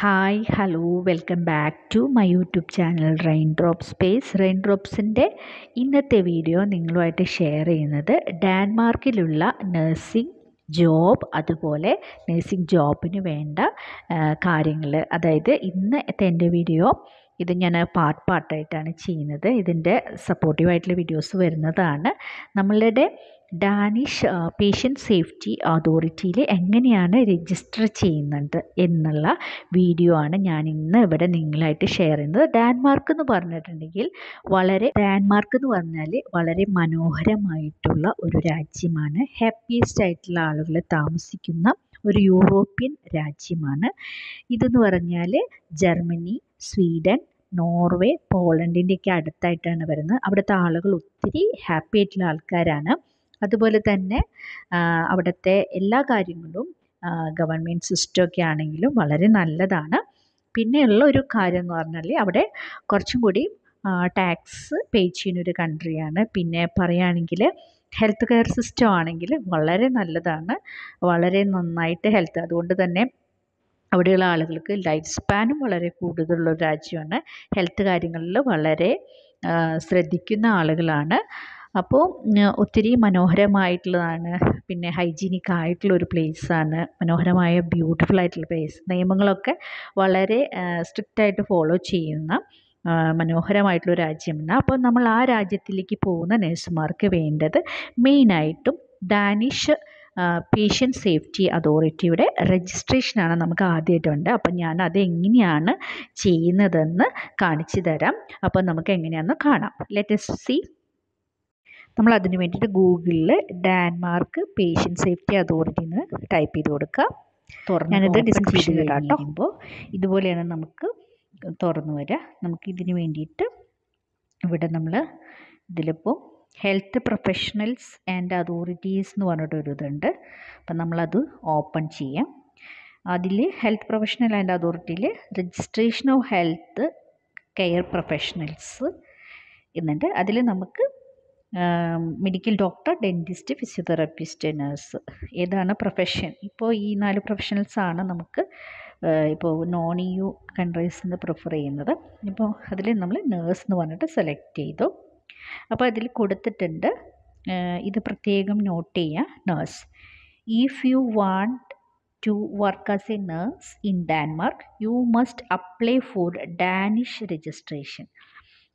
hi hello welcome back to my YouTube channel rain drop space rain ഡ്രോപ്സിൻ്റെ ഇന്നത്തെ video നിങ്ങളുമായിട്ട് share ചെയ്യുന്നത് ഡാൻമാർക്കിലുള്ള നഴ്സിംഗ് ജോബ് അതുപോലെ നഴ്സിംഗ് ജോബിന് വേണ്ട കാര്യങ്ങൾ അതായത് ഇന്നത്തെ എൻ്റെ വീഡിയോ ഇത് ഞാൻ പാർട്ട് പാർട്ടായിട്ടാണ് ചെയ്യുന്നത് ഇതിൻ്റെ സപ്പോർട്ടീവായിട്ടുള്ള വീഡിയോസ് വരുന്നതാണ് നമ്മളുടെ ഡാനിഷ് പേഷ്യൻ്റ് സേഫ്റ്റി അതോറിറ്റിയിൽ എങ്ങനെയാണ് രജിസ്റ്റർ ചെയ്യുന്നത് എന്നുള്ള വീഡിയോ ആണ് ഞാൻ ഇന്ന് ഇവിടെ നിങ്ങളായിട്ട് ഷെയർ ചെയ്യുന്നത് ഡാൻമാർക്ക് എന്ന് പറഞ്ഞിട്ടുണ്ടെങ്കിൽ വളരെ ഡാൻമാർക്ക് എന്ന് പറഞ്ഞാൽ വളരെ മനോഹരമായിട്ടുള്ള ഒരു രാജ്യമാണ് ഹാപ്പിയസ്റ്റ് ആയിട്ടുള്ള ആളുകൾ താമസിക്കുന്ന ഒരു യൂറോപ്യൻ രാജ്യമാണ് ഇതെന്ന് പറഞ്ഞാൽ ജർമ്മനി സ്വീഡൻ നോർവേ പോളണ്ടിൻ്റെയൊക്കെ അടുത്തായിട്ടാണ് വരുന്നത് അവിടുത്തെ ആളുകൾ ഒത്തിരി ഹാപ്പി ആയിട്ടുള്ള ആൾക്കാരാണ് അതുപോലെ തന്നെ അവിടുത്തെ എല്ലാ കാര്യങ്ങളും ഗവൺമെൻറ് സിസ്റ്റമൊക്കെ ആണെങ്കിലും വളരെ നല്ലതാണ് പിന്നെയുള്ള ഒരു കാര്യം എന്ന് പറഞ്ഞാൽ അവിടെ കുറച്ചും കൂടി ടാക്സ് പേ ചെയ്യുന്നൊരു കൺട്രിയാണ് പിന്നെ പറയുകയാണെങ്കിൽ ഹെൽത്ത് കെയർ സിസ്റ്റം ആണെങ്കിൽ വളരെ നല്ലതാണ് വളരെ നന്നായിട്ട് ഹെൽത്ത് അതുകൊണ്ട് തന്നെ അവിടെയുള്ള ആളുകൾക്ക് ലൈഫ് സ്പാനും വളരെ കൂടുതലുള്ള രാജ്യമാണ് ഹെൽത്ത് കാര്യങ്ങളിൽ വളരെ ശ്രദ്ധിക്കുന്ന ആളുകളാണ് അപ്പോൾ ഒത്തിരി മനോഹരമായിട്ടുള്ളതാണ് പിന്നെ ഹൈജീനിക് ആയിട്ടുള്ള ഒരു പ്ലേസാണ് മനോഹരമായ ബ്യൂട്ടിഫുൾ ആയിട്ടുള്ള പ്ലേസ് നിയമങ്ങളൊക്കെ വളരെ സ്ട്രിക്റ്റായിട്ട് ഫോളോ ചെയ്യുന്ന മനോഹരമായിട്ടുള്ള രാജ്യമാണ് അപ്പോൾ നമ്മൾ ആ രാജ്യത്തിലേക്ക് പോകുന്ന നഴ്സുമാർക്ക് വേണ്ടത് മെയിനായിട്ടും ഡാനിഷ് പേഷ്യൻറ്റ് സേഫ്റ്റി അതോറിറ്റിയുടെ രജിസ്ട്രേഷനാണ് നമുക്ക് ആദ്യമായിട്ടുണ്ട് അപ്പം ഞാൻ അത് എങ്ങനെയാണ് ചെയ്യുന്നതെന്ന് കാണിച്ചു തരാം അപ്പം നമുക്ക് എങ്ങനെയാണെന്ന് കാണാം ലെറ്റസ് സി നമ്മൾ അതിന് വേണ്ടിയിട്ട് ഗൂഗിളിൽ ഡാൻമാർക്ക് പേഷ്യൻറ്റ് സേഫ്റ്റി അതോറിറ്റി എന്ന് ടൈപ്പ് ചെയ്ത് കൊടുക്കുക തുറന്ന് ഞാനിത് ഡിസ്ക്രിപ്ഷനിൽ ഇടാം കേട്ടോ ഇതുപോലെയാണ് നമുക്ക് തുറന്നു വരിക നമുക്ക് ഇതിന് വേണ്ടിയിട്ട് ഇവിടെ നമ്മൾ ഇതിലിപ്പോൾ ഹെൽത്ത് പ്രൊഫഷണൽസ് ആൻഡ് അതോറിറ്റീസ് എന്ന് പറഞ്ഞിട്ടൊരു ഇതുണ്ട് അപ്പം നമ്മളത് ഓപ്പൺ ചെയ്യാം അതിൽ ഹെൽത്ത് പ്രൊഫഷണൽ ആൻഡ് അതോറിറ്റിയിൽ registration of health care professionals എന്നുണ്ട് അതിൽ നമുക്ക് medical doctor dentist physiotherapist nurse ഏതാണ് പ്രൊഫഷൻ ഇപ്പോൾ ഈ നാല് പ്രൊഫഷണൽസാണ് നമുക്ക് ഇപ്പോൾ നോൺ ഇ യു കൺട്രീസിൽ പ്രിഫർ ചെയ്യുന്നത് ഇപ്പോൾ അതിൽ നമ്മൾ നേഴ്സ് എന്ന് പറഞ്ഞിട്ട് സെലക്ട് ചെയ്തു അപ്പോൾ അതിൽ കൊടുത്തിട്ടുണ്ട് ഇത് പ്രത്യേകം നോട്ട് ചെയ്യുക nurse if you want to work as a nurse in Denmark you must apply for Danish registration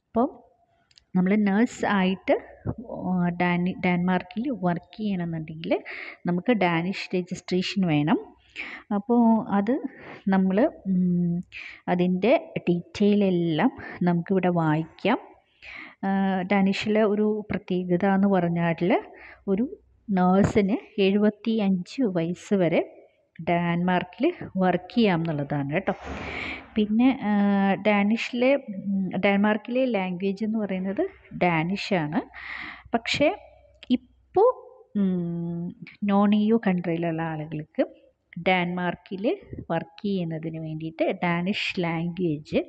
അപ്പം നമ്മൾ നേഴ്സ് ആയിട്ട് ഡാനി ഡാൻമാർക്കിൽ വർക്ക് ചെയ്യണമെന്നുണ്ടെങ്കിൽ നമുക്ക് ഡാനിഷ് രജിസ്ട്രേഷൻ വേണം അപ്പോൾ അത് നമ്മൾ അതിൻ്റെ ഡീറ്റെയിൽ എല്ലാം നമുക്കിവിടെ വായിക്കാം ഡാനിഷിലെ ഒരു പ്രത്യേകത എന്ന് പറഞ്ഞാൽ ഒരു നേഴ്സിന് എഴുപത്തി അഞ്ച് വയസ്സ് വരെ ഡാൻമാർക്കിൽ വർക്ക് ചെയ്യാം എന്നുള്ളതാണ് കേട്ടോ പിന്നെ ഡാനിഷിലെ ഡെൻമാർക്കിലെ ലാംഗ്വേജ് എന്ന് പറയുന്നത് ഡാനിഷാണ് പക്ഷേ ഇപ്പോൾ നോൺ ഇ യു കൺട്രിയിലുള്ള ആളുകൾക്ക് ഡെൻമാർക്കിൽ വർക്ക് ചെയ്യുന്നതിന് വേണ്ടിയിട്ട് ഡാനിഷ് ലാംഗ്വേജ്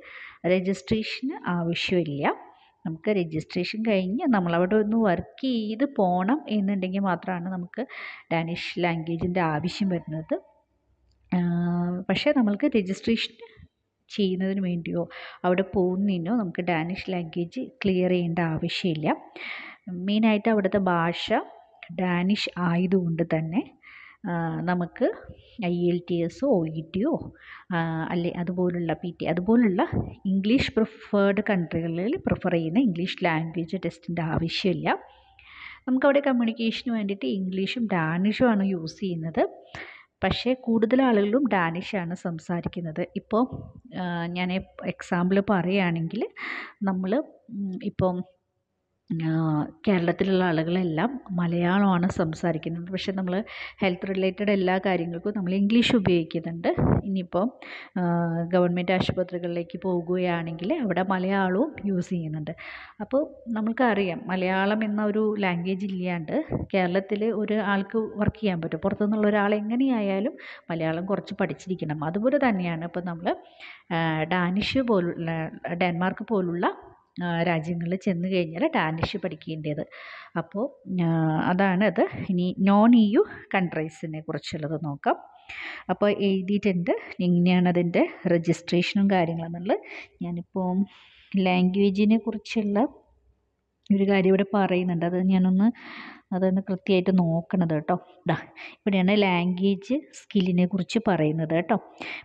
രജിസ്ട്രേഷന് ആവശ്യമില്ല നമുക്ക് രജിസ്ട്രേഷൻ കഴിഞ്ഞ് നമ്മളവിടെ ഒന്ന് വർക്ക് ചെയ്ത് പോകണം എന്നുണ്ടെങ്കിൽ മാത്രമാണ് നമുക്ക് ഡാനിഷ് ലാംഗ്വേജിൻ്റെ ആവശ്യം വരുന്നത് പക്ഷേ നമ്മൾക്ക് രജിസ്ട്രേഷൻ ചെയ്യുന്നതിന് വേണ്ടിയോ അവിടെ പോകുന്നതിനോ നമുക്ക് ഡാനിഷ് ലാംഗ്വേജ് ക്ലിയർ ചെയ്യേണ്ട ആവശ്യമില്ല മെയിനായിട്ട് അവിടുത്തെ ഭാഷ ഡാനിഷ് ആയതുകൊണ്ട് തന്നെ നമുക്ക് ഐ എൽ ടി എസോ ഒ ഇ ടിയോ അല്ലെ അതുപോലുള്ള പി ടി അതുപോലുള്ള ഇംഗ്ലീഷ് പ്രിഫേർഡ് കൺട്രികളിൽ പ്രിഫർ ചെയ്യുന്ന ഇംഗ്ലീഷ് ലാംഗ്വേജ് ടെസ്റ്റിൻ്റെ ആവശ്യമില്ല നമുക്കവിടെ കമ്മ്യൂണിക്കേഷന് വേണ്ടിയിട്ട് ഇംഗ്ലീഷും ഡാനിഷുമാണ് യൂസ് ചെയ്യുന്നത് പക്ഷേ കൂടുതൽ ആളുകളും ഡാനിഷാണ് സംസാരിക്കുന്നത് ഇപ്പോൾ ഞാൻ എക്സാമ്പിൾ പറയുകയാണെങ്കിൽ നമ്മൾ ഇപ്പം കേരളത്തിലുള്ള ആളുകളെല്ലാം മലയാളമാണ് സംസാരിക്കുന്നത് പക്ഷെ നമ്മൾ ഹെൽത്ത് റിലേറ്റഡ് എല്ലാ കാര്യങ്ങൾക്കും നമ്മൾ ഇംഗ്ലീഷ് ഉപയോഗിക്കുന്നുണ്ട് ഇനിയിപ്പോൾ ഗവൺമെൻറ് ആശുപത്രികളിലേക്ക് പോകുകയാണെങ്കിൽ അവിടെ മലയാളവും യൂസ് ചെയ്യുന്നുണ്ട് അപ്പോൾ നമുക്കറിയാം മലയാളം എന്ന ഒരു ലാംഗ്വേജ് ഇല്ലാണ്ട് കേരളത്തിൽ ആൾക്ക് വർക്ക് ചെയ്യാൻ പറ്റും പുറത്തുനിന്നുള്ള ഒരാൾ എങ്ങനെയായാലും മലയാളം കുറച്ച് പഠിച്ചിരിക്കണം അതുപോലെ തന്നെയാണ് ഇപ്പോൾ നമ്മൾ ഡാനിഷ് പോലുള്ള ഡെൻമാർക്ക് പോലുള്ള രാജ്യങ്ങളിൽ ചെന്ന് കഴിഞ്ഞാൽ ഡാനിഷ് പഠിക്കേണ്ടത് അപ്പോൾ അതാണത് ഇനി നോൺ ഇ യു കൺട്രീസിനെ കുറിച്ചുള്ളത് നോക്കാം അപ്പോൾ എഴുതിയിട്ടുണ്ട് എങ്ങനെയാണ് അതിൻ്റെ രജിസ്ട്രേഷനും കാര്യങ്ങളെന്നുള്ളത് ഞാനിപ്പോൾ ലാംഗ്വേജിനെ കുറിച്ചുള്ള ഒരു കാര്യം ഇവിടെ പറയുന്നുണ്ട് അത് ഞാനൊന്ന് അതൊന്ന് കൃത്യമായിട്ട് നോക്കണത് കേട്ടോ ഇതാ ഇവിടെയാണ് ലാംഗ്വേജ് സ്കില്ലിനെ കുറിച്ച് പറയുന്നത് കേട്ടോ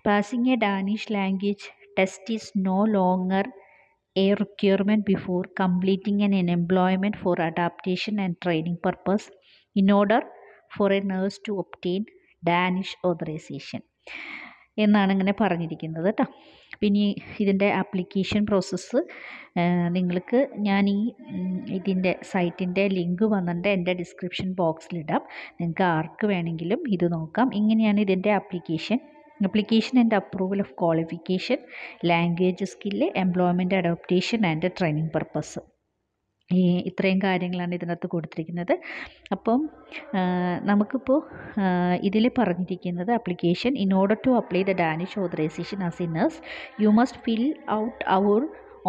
passing a Danish language test is no longer a requirement before completing an employment for adaptation and training purpose in order for a nurse to obtain Danish authorisation എന്നാണ് ഇങ്ങനെ പറഞ്ഞിരിക്കുന്നത് കേട്ടോ പിന്നെ ഇതിൻ്റെ ആപ്ലിക്കേഷൻ പ്രോസസ്സ് നിങ്ങൾക്ക് ഞാൻ ഈ ഇതിൻ്റെ സൈറ്റിൻ്റെ ലിങ്ക് വന്നിട്ട് എൻ്റെ ഡിസ്ക്രിപ്ഷൻ ബോക്സിലിടാം നിങ്ങൾക്ക് ആർക്ക് വേണമെങ്കിലും ഇത് നോക്കാം ഇങ്ങനെയാണ് ഇതിൻ്റെ application application and approval of qualification language skill employment adaptation and training purpose ഈ ഇത്രയും കാര്യങ്ങളാണ് ഇതിനകത്ത് കൊടുത്തിരിക്കുന്നത് അപ്പം നമുക്കിപ്പോൾ ഇതിൽ പറഞ്ഞിരിക്കുന്നത് application in order to apply the Danish authorisation as a nurse you must fill out our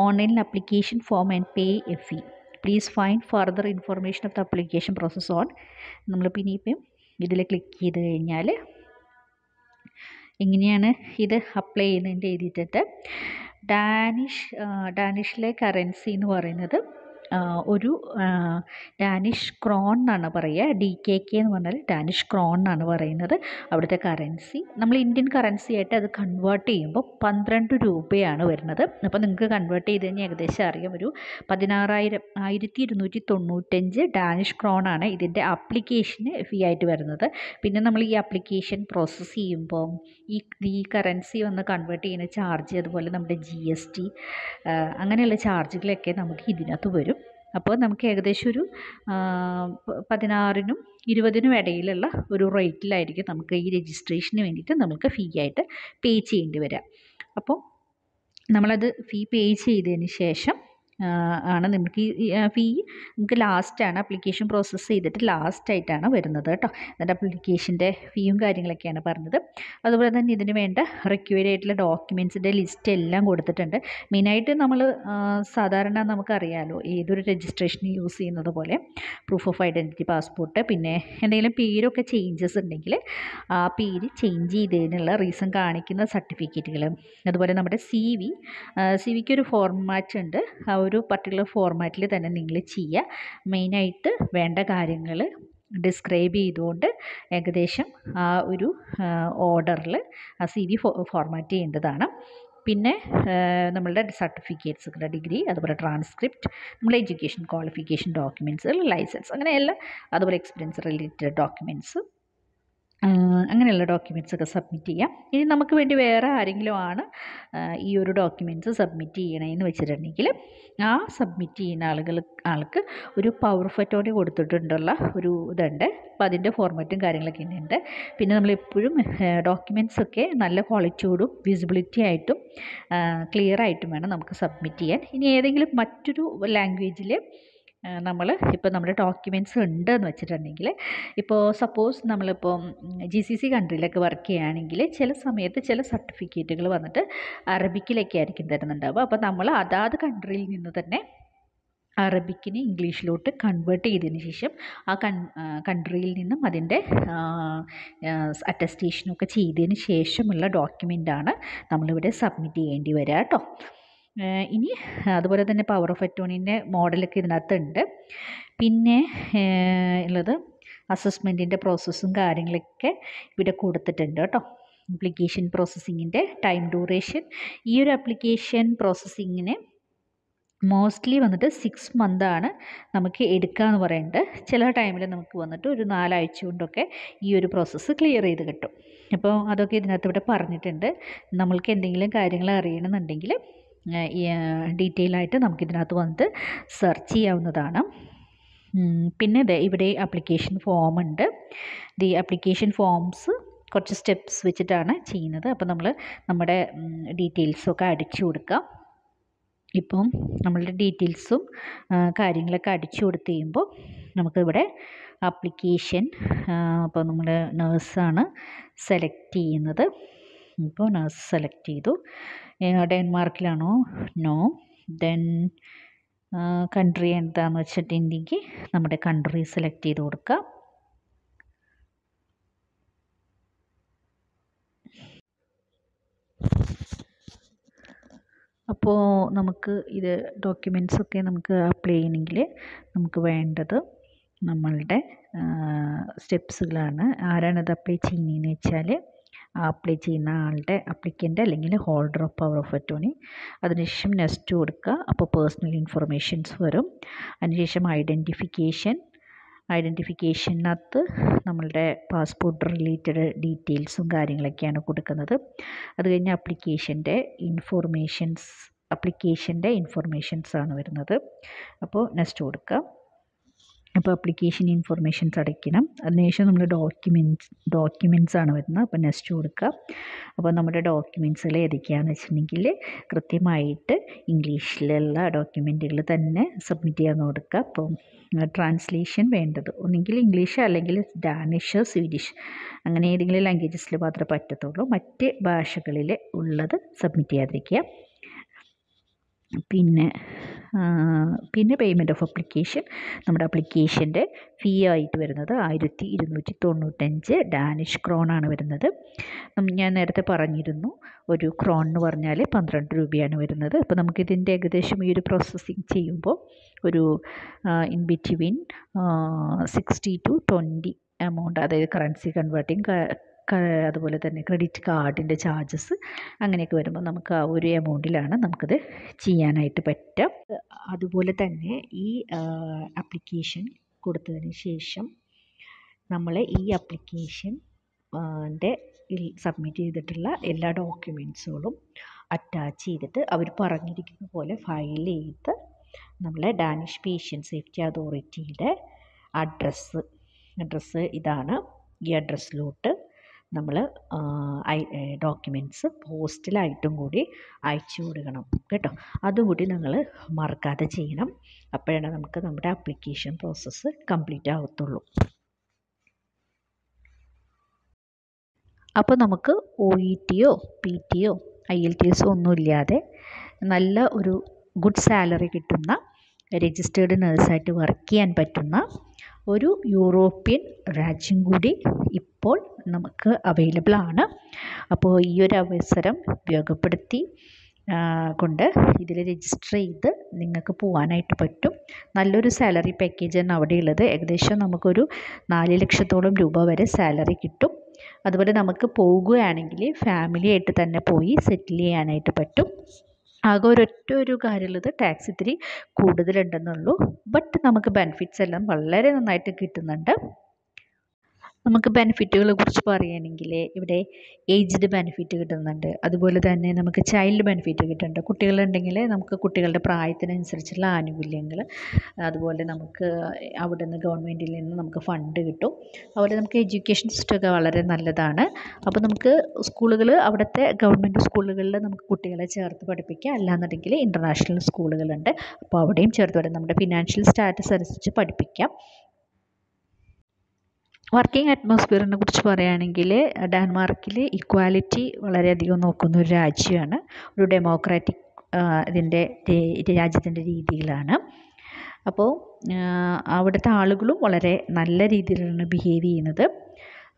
online application form and pay F E please find further information of the application process on നമ്മൾ പിന്നെ ഇപ്പം ഇതിൽ click ചെയ്ത് കഴിഞ്ഞാൽ എങ്ങനെയാണ് ഇത് apply ചെയ്യുന്നതിൻ്റെ എഴുതിയിട്ടുണ്ട് ഡാനിഷ് ഡാനിഷിലെ കറൻസി എന്ന് പറയുന്നത് ഒരു ഡാനിഷ് ക്രോൺ എന്നാണ് പറയുക ഡി കെ കെ എന്ന് പറഞ്ഞാൽ ഡാനിഷ് ക്രോൺ എന്നാണ് പറയുന്നത് അവിടുത്തെ കറൻസി നമ്മൾ ഇന്ത്യൻ കറൻസി ആയിട്ട് അത് കൺവേർട്ട് ചെയ്യുമ്പോൾ പന്ത്രണ്ട് രൂപയാണ് വരുന്നത് അപ്പോൾ നിങ്ങൾക്ക് കൺവേർട്ട് ചെയ്ത് കഴിഞ്ഞാൽ ഏകദേശം അറിയാം ഒരു പതിനാറായിരം ആയിരത്തി ഇരുന്നൂറ്റി തൊണ്ണൂറ്റഞ്ച് ഡാനിഷ് ക്രോൺ ആണ് ഇതിൻ്റെ അപ്ലിക്കേഷന് ഫീ ആയിട്ട് വരുന്നത് പിന്നെ നമ്മൾ ഈ അപ്ലിക്കേഷൻ പ്രോസസ്സ് ചെയ്യുമ്പോൾ ഈ ഈ കറൻസി വന്ന് കൺവേർട്ട് ചെയ്യുന്ന ചാർജ് അതുപോലെ നമ്മുടെ ജി എസ് ടി അങ്ങനെയുള്ള ചാർജുകളൊക്കെ നമുക്ക് ഇതിനകത്ത് വരും അപ്പോൾ നമുക്ക് ഏകദേശം ഒരു പതിനാറിനും ഇരുപതിനും ഇടയിലുള്ള ഒരു റേറ്റിലായിരിക്കും നമുക്ക് ഈ രജിസ്ട്രേഷന് വേണ്ടിയിട്ട് നമുക്ക് ഫീ ആയിട്ട് പേ ചെയ്യേണ്ടി വരിക അപ്പോൾ നമ്മളത് ഫീ പേ ചെയ്തതിന് ശേഷം ആണ് നിങ്ങൾക്ക് ഈ ഫീ നമുക്ക് ലാസ്റ്റാണ് അപ്ലിക്കേഷൻ പ്രോസസ്സ് ചെയ്തിട്ട് ലാസ്റ്റായിട്ടാണ് വരുന്നത് കേട്ടോ എന്നിട്ട് അപ്ലിക്കേഷൻ്റെ ഫീയും കാര്യങ്ങളൊക്കെയാണ് പറഞ്ഞത് അതുപോലെ തന്നെ ഇതിന് വേണ്ട റിക്വയർഡ് ആയിട്ടുള്ള ഡോക്യുമെൻസിൻ്റെ ലിസ്റ്റ് എല്ലാം കൊടുത്തിട്ടുണ്ട് മെയിനായിട്ട് നമ്മൾ സാധാരണ നമുക്കറിയാമല്ലോ ഏതൊരു രജിസ്ട്രേഷൻ യൂസ് ചെയ്യുന്നത് പോലെ പ്രൂഫ് ഓഫ് ഐഡൻറ്റിറ്റി പാസ്പോർട്ട് പിന്നെ എന്തെങ്കിലും പേരൊക്കെ ചേഞ്ചസ് ഉണ്ടെങ്കിൽ ആ പേര് ചേഞ്ച് ചെയ്തതിനുള്ള റീസൺ കാണിക്കുന്ന സർട്ടിഫിക്കറ്റുകൾ അതുപോലെ നമ്മുടെ സി വി സി വിക്ക് ഒരു ഫോർമാറ്റ് ഉണ്ട് ആ ഒരു പർട്ടിക്കുലർ ഫോർമാറ്റിൽ തന്നെ നിങ്ങൾ ചെയ്യുക മെയിനായിട്ട് വേണ്ട കാര്യങ്ങൾ ഡിസ്ക്രൈബ് ചെയ്തുകൊണ്ട് ഏകദേശം ആ ഒരു ഓർഡറിൽ ആ സി വി ഫോർമാറ്റ് ചെയ്യേണ്ടതാണ് പിന്നെ നമ്മളുടെ സർട്ടിഫിക്കറ്റ്സ് ഡിഗ്രി അതുപോലെ ട്രാൻസ്ക്രിപ്റ്റ് നമ്മളെ എഡ്യൂക്കേഷൻ ക്വാളിഫിക്കേഷൻ ഡോക്യുമെൻറ്റ്സ് ലൈസൻസ് അങ്ങനെ അതുപോലെ എക്സ്പീരിയൻസ് റിലേറ്റഡ് ഡോക്യുമെൻറ്റ്സ് അങ്ങനെയുള്ള ഒക്കെ സബ്മിറ്റ് ചെയ്യാം ഇനി നമുക്ക് വേണ്ടി വേറെ ആരെങ്കിലും ആണ് ഈ ഒരു ഡോക്യുമെൻറ്റ്സ് സബ്മിറ്റ് ചെയ്യണമെന്ന് വെച്ചിട്ടുണ്ടെങ്കിൽ ആ സബ്മിറ്റ് ചെയ്യുന്ന ആളുകൾ ആൾക്ക് ഒരു പവർ ഫറ്റോണി കൊടുത്തിട്ടുണ്ടുള്ള ഒരു ഇതുണ്ട് അപ്പോൾ അതിൻ്റെ ഫോർമാറ്റും കാര്യങ്ങളൊക്കെ ഉണ്ട് പിന്നെ നമ്മൾ എപ്പോഴും ഡോക്യുമെൻറ്റ്സ് ഒക്കെ നല്ല ക്വാളിറ്റിയോടും വിസിബിലിറ്റി ആയിട്ടും ക്ലിയർ ആയിട്ടും വേണം നമുക്ക് സബ്മിറ്റ് ചെയ്യാൻ ഇനി ഏതെങ്കിലും മറ്റൊരു ലാംഗ്വേജിൽ നമ്മൾ ഇപ്പോൾ നമ്മുടെ ഡോക്യുമെൻറ്റ്സ് ഉണ്ട് എന്ന് വെച്ചിട്ടുണ്ടെങ്കിൽ ഇപ്പോൾ സപ്പോസ് നമ്മളിപ്പോൾ ജി സി സി കൺട്രിയിലൊക്കെ വർക്ക് ചെയ്യുകയാണെങ്കിൽ ചില സമയത്ത് ചില സർട്ടിഫിക്കറ്റുകൾ വന്നിട്ട് അറബിക്കിലൊക്കെ ആയിരിക്കും തരുന്നുണ്ടാവുക അപ്പോൾ നമ്മൾ അതാത് കൺട്രിയിൽ നിന്ന് തന്നെ അറബിക്കിനെ ഇംഗ്ലീഷിലോട്ട് കൺവേർട്ട് ചെയ്തതിന് ശേഷം ആ കൺ കൺട്രിയിൽ നിന്നും അതിൻ്റെ അറ്റസ്റ്റേഷനൊക്കെ ചെയ്തതിന് ശേഷമുള്ള ഡോക്യുമെൻ്റാണ് നമ്മളിവിടെ സബ്മിറ്റ് ചെയ്യേണ്ടി വരിക കേട്ടോ ഇനി അതുപോലെ തന്നെ പവർ ഓഫ് അറ്റോണിൻ്റെ മോഡലൊക്കെ ഇതിനകത്തുണ്ട് പിന്നെ ഉള്ളത് അസസ്മെൻറ്റിൻ്റെ പ്രോസസ്സും കാര്യങ്ങളൊക്കെ ഇവിടെ കൊടുത്തിട്ടുണ്ട് കേട്ടോ അപ്ലിക്കേഷൻ പ്രോസസ്സിങ്ങിൻ്റെ ടൈം ഡ്യൂറേഷൻ ഈ ഒരു അപ്ലിക്കേഷൻ പ്രോസസ്സിങ്ങിന് മോസ്റ്റ്ലി വന്നിട്ട് സിക്സ് മന്താണ് നമുക്ക് എടുക്കാമെന്ന് പറയുന്നത് ചില ടൈമിൽ നമുക്ക് വന്നിട്ട് ഒരു നാലാഴ്ച കൊണ്ടൊക്കെ ഈ ഒരു പ്രോസസ്സ് ക്ലിയർ ചെയ്ത് കിട്ടും അപ്പോൾ അതൊക്കെ ഇതിനകത്ത് ഇവിടെ പറഞ്ഞിട്ടുണ്ട് നമ്മൾക്ക് എന്തെങ്കിലും കാര്യങ്ങൾ അറിയണമെന്നുണ്ടെങ്കിൽ ഡീറ്റെയിൽ ആയിട്ട് നമുക്കിതിനകത്ത് വന്നിട്ട് സെർച്ച് ചെയ്യാവുന്നതാണ് പിന്നെ ഇവിടെ അപ്ലിക്കേഷൻ ഫോം ഉണ്ട് ദി അപ്ലിക്കേഷൻ ഫോംസ് കുറച്ച് സ്റ്റെപ്സ് വെച്ചിട്ടാണ് ചെയ്യുന്നത് അപ്പോൾ നമ്മൾ നമ്മുടെ ഡീറ്റെയിൽസൊക്കെ അടിച്ചു കൊടുക്കാം ഇപ്പം നമ്മളുടെ ഡീറ്റെയിൽസും കാര്യങ്ങളൊക്കെ അടിച്ചു കൊടുത്ത് കഴിയുമ്പോൾ നമുക്കിവിടെ അപ്ലിക്കേഷൻ അപ്പോൾ നമ്മൾ നേഴ്സാണ് സെലക്ട് ചെയ്യുന്നത് ഇപ്പോൾ ന സെലക്ട് ചെയ്തു ഡെൻമാർക്കിലാണോ നോ ദെൻ കൺട്രി എന്താണെന്ന് വെച്ചിട്ടുണ്ടെങ്കിൽ നമ്മുടെ കൺട്രി സെലക്ട് ചെയ്ത് കൊടുക്കുക അപ്പോൾ നമുക്ക് ഇത് ഡോക്യുമെൻസൊക്കെ ഒക്കെ നമുക്ക് അപ്ലൈ ചെയ്യണമെങ്കിൽ നമുക്ക് വേണ്ടത് നമ്മളുടെ സ്റ്റെപ്സുകളാണ് ആരാണത് അപ്ലൈ ചെയ്യുന്നതെന്ന് വെച്ചാൽ അപ്ലൈ ചെയ്യുന്ന ആളുടെ അപ്ലിക്കൻ്റ് അല്ലെങ്കിൽ holder of power of attorney അതിനുശേഷം നെക്സ്റ്റ് കൊടുക്കുക അപ്പോൾ പേഴ്സണൽ ഇൻഫർമേഷൻസ് വരും അതിനുശേഷം ഐഡൻറ്റിഫിക്കേഷൻ ഐഡൻറ്റിഫിക്കേഷനകത്ത് നമ്മളുടെ പാസ്പോർട്ട് റിലേറ്റഡ് ഡീറ്റെയിൽസും കാര്യങ്ങളൊക്കെയാണ് കൊടുക്കുന്നത് അത് കഴിഞ്ഞ് അപ്ലിക്കേഷൻ്റെ ഇൻഫോർമേഷൻസ് അപ്ലിക്കേഷൻ്റെ ഇൻഫോർമേഷൻസ് ആണ് വരുന്നത് അപ്പോൾ നെക്സ്റ്റ് കൊടുക്കുക അപ്പോൾ അപ്ലിക്കേഷൻ ഇൻഫർമേഷൻസ് അടയ്ക്കണം അതിനുശേഷം നമ്മൾ ഡോക്യുമെൻറ്റ്സ് ഡോക്യുമെൻറ്റ്സ് ആണ് വരുന്നത് അപ്പോൾ നെസ്റ്റ് കൊടുക്കുക അപ്പോൾ നമ്മുടെ ഡോക്യുമെൻറ്റ്സിൽ ഏതൊക്കെയാണെന്ന് വെച്ചിട്ടുണ്ടെങ്കിൽ കൃത്യമായിട്ട് ഇംഗ്ലീഷിലുള്ള ഡോക്യുമെൻറ്റുകൾ തന്നെ സബ്മിറ്റ് ചെയ്യാൻ കൊടുക്കുക അപ്പോൾ ട്രാൻസ്ലേഷൻ വേണ്ടത് ഒന്നുകിൽ ഇംഗ്ലീഷ് അല്ലെങ്കിൽ ഡാനിഷ് സ്വീഡിഷ് അങ്ങനെ ഏതെങ്കിലും ലാംഗ്വേജസിൽ മാത്രമേ പറ്റത്തുള്ളൂ മറ്റ് ഭാഷകളിൽ ഉള്ളത് സബ്മിറ്റ് ചെയ്യാതിരിക്കുക പിന്നെ പിന്നെ പേയ്മെൻറ്റ് ഓഫ് അപ്ലിക്കേഷൻ നമ്മുടെ അപ്ലിക്കേഷൻ്റെ ഫീ ആയിട്ട് വരുന്നത് ആയിരത്തി ഇരുന്നൂറ്റി തൊണ്ണൂറ്റഞ്ച് ഡാനിഷ് ക്രോണാണ് വരുന്നത് ഞാൻ നേരത്തെ പറഞ്ഞിരുന്നു ഒരു ക്രോൺ എന്ന് പറഞ്ഞാൽ പന്ത്രണ്ട് രൂപയാണ് വരുന്നത് അപ്പോൾ നമുക്കിതിൻ്റെ ഏകദേശം ഈ ഒരു പ്രോസസ്സിങ് ചെയ്യുമ്പോൾ ഒരു in between sixty two twenty amount അതായത് കറൻസി കൺവേർട്ടിങ് അതുപോലെ തന്നെ ക്രെഡിറ്റ് കാർഡിൻ്റെ ചാർജസ് അങ്ങനെയൊക്കെ വരുമ്പോൾ നമുക്ക് ആ ഒരു എമൗണ്ടിലാണ് നമുക്കത് ചെയ്യാനായിട്ട് പറ്റുക അതുപോലെ തന്നെ ഈ ആപ്ലിക്കേഷൻ കൊടുത്തതിന് ശേഷം നമ്മൾ ഈ ആപ്ലിക്കേഷൻ സബ്മിറ്റ് ചെയ്തിട്ടുള്ള എല്ലാ ഡോക്യുമെൻസുകളും അറ്റാച്ച് ചെയ്തിട്ട് അവർ പറഞ്ഞിരിക്കുന്ന പോലെ ഫയൽ ചെയ്ത് നമ്മളെ ഡാനിഷ് പേഷ്യൻ സേഫ്റ്റി അതോറിറ്റിയുടെ അഡ്രസ്സ് അഡ്രസ്സ് ഇതാണ് ഈ അഡ്രസ്സിലോട്ട് നമ്മൾ ഡോക്യുമെൻറ്റ്സ് പോസ്റ്റിലായിട്ടും കൂടി അയച്ചു കൊടുക്കണം കേട്ടോ കൂടി നിങ്ങൾ മറക്കാതെ ചെയ്യണം അപ്പോഴാണ് നമുക്ക് നമ്മുടെ അപ്ലിക്കേഷൻ പ്രോസസ്സ് കംപ്ലീറ്റ് ആവത്തുള്ളൂ അപ്പോൾ നമുക്ക് e ഒ ഇ ടിയോ പി ടിയോ ഐ എൽ ടി എസോ ഒന്നുമില്ലാതെ നല്ല ഒരു ഗുഡ് സാലറി കിട്ടുന്ന രജിസ്റ്റേർഡ് നേഴ്സായിട്ട് വർക്ക് ചെയ്യാൻ പറ്റുന്ന ഒരു യൂറോപ്യൻ രാജ്യം കൂടി ഇപ്പോൾ നമുക്ക് അവൈലബിൾ ആണ് അപ്പോൾ ഈ ഒരു അവസരം ഉപയോഗപ്പെടുത്തി കൊണ്ട് ഇതിൽ രജിസ്റ്റർ ചെയ്ത് നിങ്ങൾക്ക് പോകാനായിട്ട് പറ്റും നല്ലൊരു സാലറി പാക്കേജാണ് ഉള്ളത് ഏകദേശം നമുക്കൊരു നാല് ലക്ഷത്തോളം രൂപ വരെ സാലറി കിട്ടും അതുപോലെ നമുക്ക് പോവുകയാണെങ്കിൽ ഫാമിലി ആയിട്ട് തന്നെ പോയി സെറ്റിൽ ചെയ്യാനായിട്ട് പറ്റും ആകെ ഒരൊറ്റ ഒരു കാര്യമുള്ളത് ടാക്സ് ഇത്തിരി കൂടുതലുണ്ടെന്നുള്ളൂ ബട്ട് നമുക്ക് ബെനിഫിറ്റ്സ് എല്ലാം വളരെ നന്നായിട്ട് കിട്ടുന്നുണ്ട് നമുക്ക് ബെനിഫിറ്റുകളെ കുറിച്ച് പറയുകയാണെങ്കിൽ ഇവിടെ ഏജ്ഡ് ബെനിഫിറ്റ് കിട്ടുന്നുണ്ട് അതുപോലെ തന്നെ നമുക്ക് ചൈൽഡ് ബെനിഫിറ്റ് കിട്ടുന്നുണ്ട് കുട്ടികളുണ്ടെങ്കിൽ നമുക്ക് കുട്ടികളുടെ പ്രായത്തിനനുസരിച്ചുള്ള ആനുകൂല്യങ്ങൾ അതുപോലെ നമുക്ക് അവിടെ നിന്ന് ഗവൺമെൻറ്റിൽ നിന്ന് നമുക്ക് ഫണ്ട് കിട്ടും അതുപോലെ നമുക്ക് എഡ്യൂക്കേഷൻ സിസ്റ്റമൊക്കെ വളരെ നല്ലതാണ് അപ്പോൾ നമുക്ക് സ്കൂളുകൾ അവിടുത്തെ ഗവൺമെൻറ് സ്കൂളുകളിൽ നമുക്ക് കുട്ടികളെ ചേർത്ത് പഠിപ്പിക്കുക അല്ലാന്നുണ്ടെങ്കിൽ ഇൻ്റർനാഷണൽ സ്കൂളുകളുണ്ട് അപ്പോൾ അവിടെയും ചേർത്ത് പഠിക്കാം നമ്മുടെ ഫിനാൻഷ്യൽ സ്റ്റാറ്റസ് അനുസരിച്ച് പഠിപ്പിക്കാം വർക്കിംഗ് അറ്റ്മോസ്ഫിയറിനെ കുറിച്ച് പറയുകയാണെങ്കിൽ ഡെൻമാർക്കിൽ ഇക്വാലിറ്റി വളരെയധികം നോക്കുന്ന ഒരു രാജ്യമാണ് ഒരു ഡെമോക്രാറ്റിക് ഇതിൻ്റെ രാജ്യത്തിൻ്റെ രീതിയിലാണ് അപ്പോൾ അവിടുത്തെ ആളുകളും വളരെ നല്ല രീതിയിലാണ് ബിഹേവ് ചെയ്യുന്നത്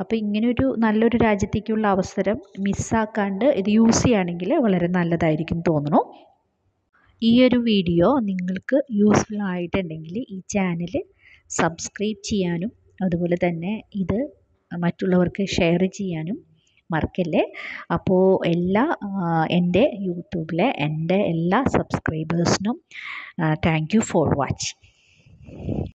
അപ്പോൾ ഇങ്ങനെയൊരു നല്ലൊരു രാജ്യത്തേക്കുള്ള അവസരം മിസ്സാക്കാണ്ട് ഇത് യൂസ് ചെയ്യുകയാണെങ്കിൽ വളരെ നല്ലതായിരിക്കും തോന്നുന്നു ഈ ഒരു വീഡിയോ നിങ്ങൾക്ക് യൂസ്ഫുൾ ആയിട്ടുണ്ടെങ്കിൽ ഈ ചാനൽ സബ്സ്ക്രൈബ് ചെയ്യാനും അതുപോലെ തന്നെ ഇത് മറ്റുള്ളവർക്ക് ഷെയർ ചെയ്യാനും മറക്കല്ലേ അപ്പോൾ എല്ലാ എൻ്റെ യൂട്യൂബിലെ എൻ്റെ എല്ലാ സബ്സ്ക്രൈബേഴ്സിനും താങ്ക് യു ഫോർ വാച്ചിങ്